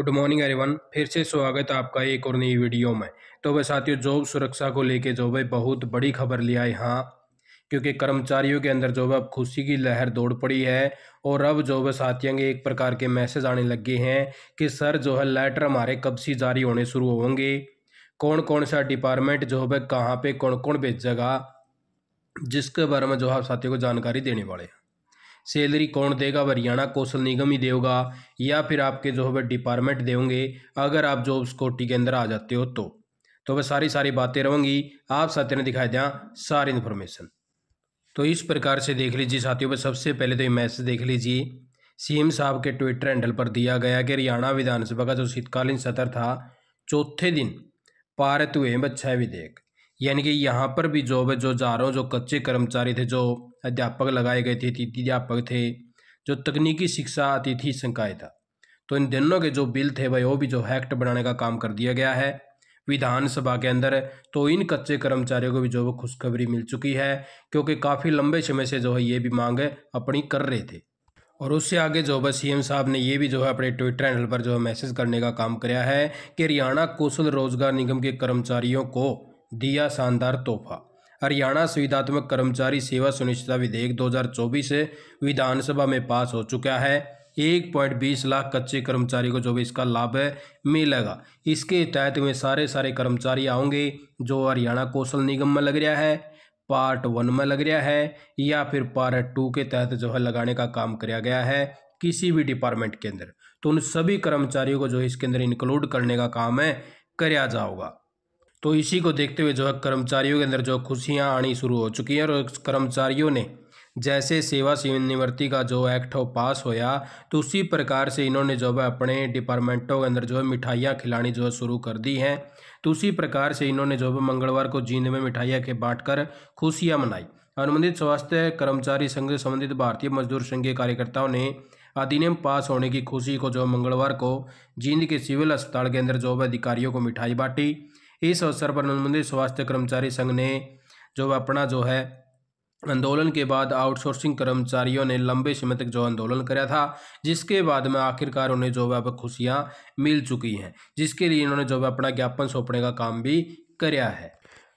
good morning everyone फिर से स्वागत है आपका एक और नई वीडियो में तो वह साथियों जॉब सुरक्षा को लेके जो है बहुत बड़ी खबर लिया है यहाँ क्योंकि कर्मचारियों के अंदर जो है अब खुशी की लहर दौड़ पड़ी है और अब जो है साथियों के एक प्रकार के मैसेज आने लगे हैं कि सर जो है लेटर हमारे कब से जारी होने शुरू होंगे कौन कौन सा डिपार्टमेंट जो है कहाँ पर कौन कौन भेजेगा जिसके बारे में जो है साथियों को जानकारी देने वाले हैं सैलरी कौन देगा वह हरियाणा कौशल निगम ही देगा या फिर आपके जो है डिपार्टमेंट देंगे अगर आप जॉब सिक्योरिटी के अंदर आ जाते हो तो तो वह सारी सारी बातें रहूँगी आप साथियों ने दिखाई दें सारी इन्फॉर्मेशन तो इस प्रकार से देख लीजिए साथियों पर सबसे पहले तो ये मैसेज देख लीजिए सीएम साहब के ट्विटर हैंडल पर दिया गया कि हरियाणा विधानसभा का जो शीतकालीन सत्र था चौथे दिन पारित हुए हैं विधेयक यानी कि यहाँ पर भी जॉब है जो जा रहा जो कच्चे कर्मचारी थे जो अध्यापक लगाए गए थे अध्यापक थे जो तकनीकी शिक्षा अतिथि संकाय था तो इन दिनों के जो बिल थे वह वो भी जो हैक्ट बनाने का काम कर दिया गया है विधानसभा के अंदर तो इन कच्चे कर्मचारियों को भी जो खुशखबरी मिल चुकी है क्योंकि काफ़ी लंबे समय से जो है ये भी मांग अपनी कर रहे थे और उससे आगे जो है सीएम साहब ने ये भी जो है अपने ट्विटर हैंडल पर जो है मैसेज करने का काम कराया है कि हरियाणा कौशल रोजगार निगम के कर्मचारियों को दिया शानदार तोहफा हरियाणा सुविधात्मक कर्मचारी सेवा सुनिश्चित विधेयक 2024 विधानसभा में पास हो चुका है एक पॉइंट बीस लाख कच्चे कर्मचारी को जो भी इसका लाभ है मिलेगा इसके तहत में सारे सारे कर्मचारी आओगे जो हरियाणा कौशल निगम में लग रहा है पार्ट वन में लग रहा है या फिर पार्ट टू के तहत जो है लगाने का काम किया गया है किसी भी डिपार्टमेंट के अंदर तो उन सभी कर्मचारियों को जो है इसके अंदर इंक्लूड करने का काम है कराया जाओगा तो इसी को देखते हुए जो है कर्मचारियों के अंदर जो खुशियाँ आनी शुरू हो चुकी हैं और कर्मचारियों ने जैसे सेवा सेवानिवृत्ति का जो एक्ट हो पास होया तो उसी प्रकार से इन्होंने जो है अपने डिपार्टमेंटों के अंदर जो है मिठाइयाँ खिलानी जो है शुरू कर दी हैं तो उसी प्रकार से इन्होंने जो है मंगलवार को जींद में मिठाइयाँ के कर खुशियाँ मनाई अनुबंधित स्वास्थ्य कर्मचारी संघ से संबंधित भारतीय मजदूर संघ के कार्यकर्ताओं ने अधिनियम पास होने की खुशी को जो मंगलवार को जींद के सिविल अस्पताल के अंदर जो है अधिकारियों को मिठाई बांटी इस अवसर पर अनुबंधित स्वास्थ्य कर्मचारी संघ ने जो अपना जो है आंदोलन के बाद आउटसोर्सिंग कर्मचारियों ने लंबे समय तक जो आंदोलन कराया था जिसके बाद में आखिरकार उन्हें जो है खुशियां मिल चुकी हैं जिसके लिए इन्होंने जो है अपना ज्ञापन सौंपने का काम भी कराया है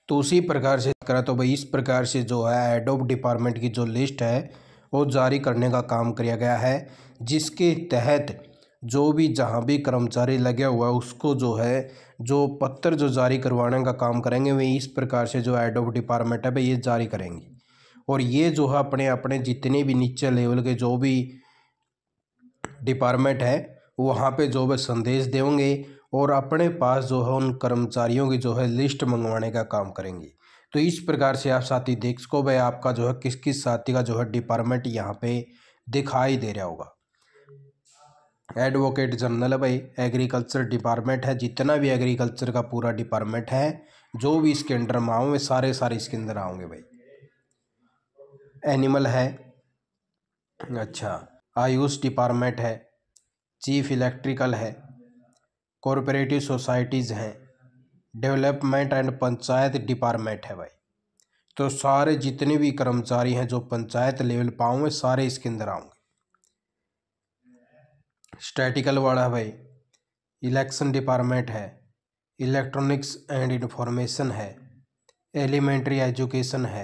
तो उसी प्रकार से करा तो भाई इस प्रकार से जो है एडोब ऑफ डिपार्टमेंट की जो लिस्ट है वो जारी करने का काम किया गया है जिसके तहत जो भी जहाँ भी कर्मचारी लगे हुआ है उसको जो है जो पत्र जो जारी करवाने का काम करेंगे वे इस प्रकार से जो एड ऑफ डिपार्टमेंट है भाई ये जारी करेंगे और ये जो है अपने अपने जितने भी नीचे लेवल के जो भी डिपार्टमेंट है वहाँ पे जो है संदेश देंगे और अपने पास जो है उन कर्मचारियों की जो है लिस्ट मंगवाने का काम करेंगे तो इस प्रकार से आप साथी देख सको भाई आपका जो है किस किस साथी का जो है डिपार्टमेंट यहाँ पे दिखाई दे रहा होगा एडवोकेट जनरल भाई एग्रीकल्चर डिपार्टमेंट है जितना भी एग्रीकल्चर का पूरा डिपार्टमेंट है जो भी इसके अंडर में आओगे सारे सारे इसके अंदर आओगे भाई एनिमल है अच्छा आयुष डिपार्टमेंट है चीफ इलेक्ट्रिकल है कॉरपोरेटिव सोसाइटीज़ हैं डेवलपमेंट एंड पंचायत डिपार्टमेंट है भाई तो सारे जितने भी कर्मचारी हैं जो पंचायत लेवल पाओगे सारे इसके अंदर आओगे स्टैटिकल वाला भाई इलेक्शन डिपार्टमेंट है इलेक्ट्रॉनिक्स एंड इंफॉर्मेशन है एलिमेंट्री एजुकेशन है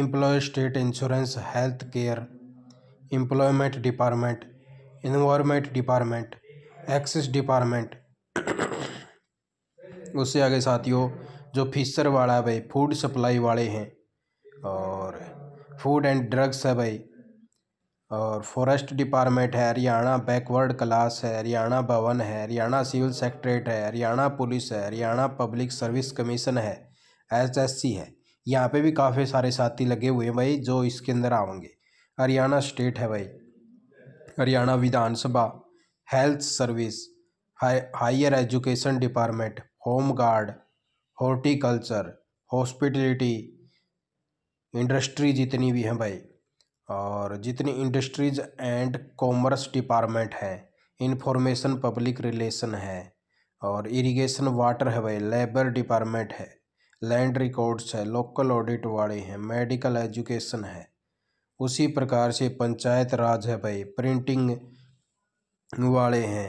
employ state insurance health care employment department environment department excise department उससे आगे साथियों जो फिशर वाला है भाई फूड सप्लाई वाले हैं और फूड एंड ड्रग्स है भाई और फॉरेस्ट डिपार्टमेंट है हरियाणा बैकवर्ड क्लास है हरियाणा भवन है हरियाणा सिविल सेक्ट्रेट है हरियाणा पुलिस है हरियाणा पब्लिक सर्विस कमीशन है एसएससी है यहाँ पे भी काफ़ी सारे साथी लगे हुए हैं भाई जो इसके अंदर आओगे हरियाणा स्टेट है भाई Haryana Vidhan Sabha health service higher education department home guard horticulture hospitality industry जितनी भी हैं भाई और जितनी इंडस्ट्रीज एंड कॉमर्स डिपार्टमेंट है इंफॉर्मेशन पब्लिक रिलेशन है और इरिगेशन वाटर है भाई लेबर डिपार्टमेंट है लैंड रिकॉर्ड्स है लोकल ऑडिट वाले हैं मेडिकल एजुकेशन है उसी प्रकार से पंचायत राज है भाई प्रिंटिंग वाले हैं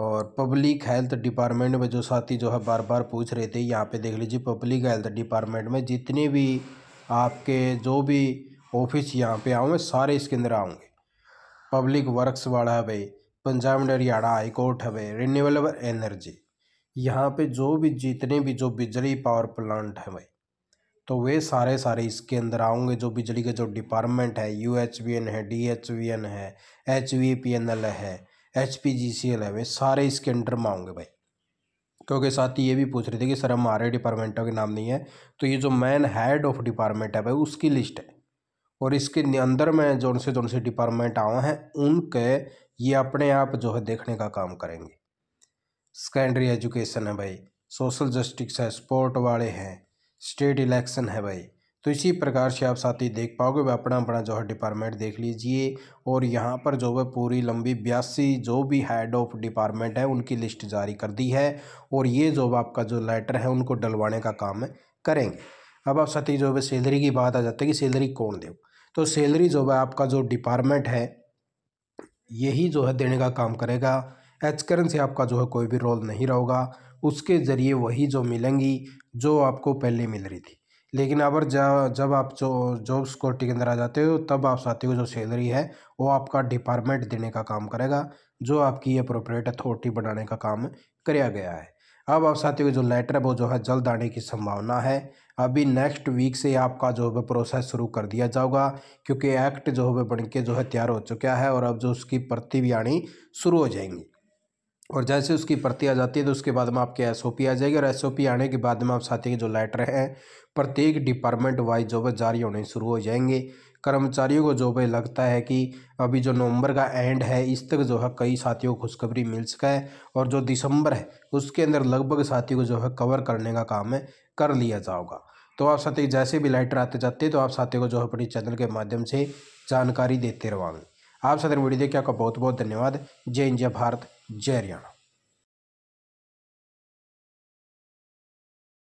और पब्लिक हेल्थ डिपार्टमेंट में जो साथी जो है बार बार पूछ रहे थे यहाँ पे देख लीजिए पब्लिक हेल्थ डिपार्टमेंट में जितने भी आपके जो भी ऑफिस यहाँ पे आऊँ मैं सारे इसके अंदर आऊँगे पब्लिक वर्क्स वाला है भाई पंजाब में हरियाणा हाईकोर्ट भाई रिन्यूएबल एनर्जी यहाँ पे जो भी जितने भी जो बिजली पावर प्लांट हैं भाई तो वे सारे सारे इसके अंदर आऊँगे जो बिजली के जो डिपार्टमेंट है यू एच वी एन है डी एच वी एन है H V P N L है H P G C L है वे सारे इसके अंडर में आओगे भाई क्योंकि साथ ही ये भी पूछ रहे थे कि सर हमारे डिपार्टमेंटों के नाम नहीं है तो ये जो मैन हेड ऑफ डिपार्टमेंट है भाई उसकी लिस्ट है और इसके अंदर में जौन से जो से डिपार्टमेंट आए हैं उनके ये अपने आप जो है देखने का काम करेंगे सेकेंडरी एजुकेशन है भाई सोशल जस्टिस है स्पोर्ट वाले हैं स्टेट इलेक्शन है भाई तो इसी प्रकार से आप साथी देख पाओगे वह अपना अपना जो है डिपार्टमेंट देख लीजिए और यहाँ पर जो है पूरी लंबी बयासी जो भी हेड ऑफ डिपार्टमेंट है उनकी लिस्ट जारी कर दी है और ये जो आपका जो लेटर है उनको डलवाने का काम करेंगे अब आप साथी जो है सैलरी की बात आ जाती है कि सैलरी कौन देगा तो सैलरी जो है आपका जो डिपार्टमेंट है यही जो है देने का काम करेगा एच करण से आपका जो है कोई भी रोल नहीं रहेगा उसके ज़रिए वही जो मिलेंगी जो आपको पहले मिल रही थी लेकिन अगर जब आप जो जॉब सिक्योरिटी के अंदर आ जाते हो तब आप साथी को जो सैलरी है वो आपका डिपार्टमेंट देने का काम करेगा जो आपकी अप्रोप्रिएट अथॉरिटी बनाने का काम कराया गया है अब आप साथियों को जो लेटर है वो जो है जल्द आने की संभावना है अभी नेक्स्ट वीक से आपका जो है प्रोसेस शुरू कर दिया जाएगा क्योंकि एक्ट जो है बन के जो है तैयार हो चुका है और अब जो उसकी प्रति भी आनी शुरू हो जाएंगी और जैसे उसकी प्रति आ जाती है तो उसके बाद में आपके एस आ जाएगी और एस आने के बाद में आप साथी के जो लेटर हैं प्रत्येक डिपार्टमेंट वाइज जो है जारी होने शुरू हो जाएंगे कर्मचारियों को जो है लगता है कि अभी जो नवंबर का एंड है इस तक जो है कई साथियों को खुशखबरी मिल सका है और जो दिसंबर है उसके अंदर लगभग साथियों को जो है कवर करने का काम है कर लिया जाएगा तो आप साथी जैसे भी लेटर आते जाते तो आप साथी को जो है अपने चैनल के माध्यम से जानकारी देते रहेंगे आप साथ वीडियो देखिए आपका बहुत बहुत धन्यवाद जय इंडिया भारत जय हरियाणा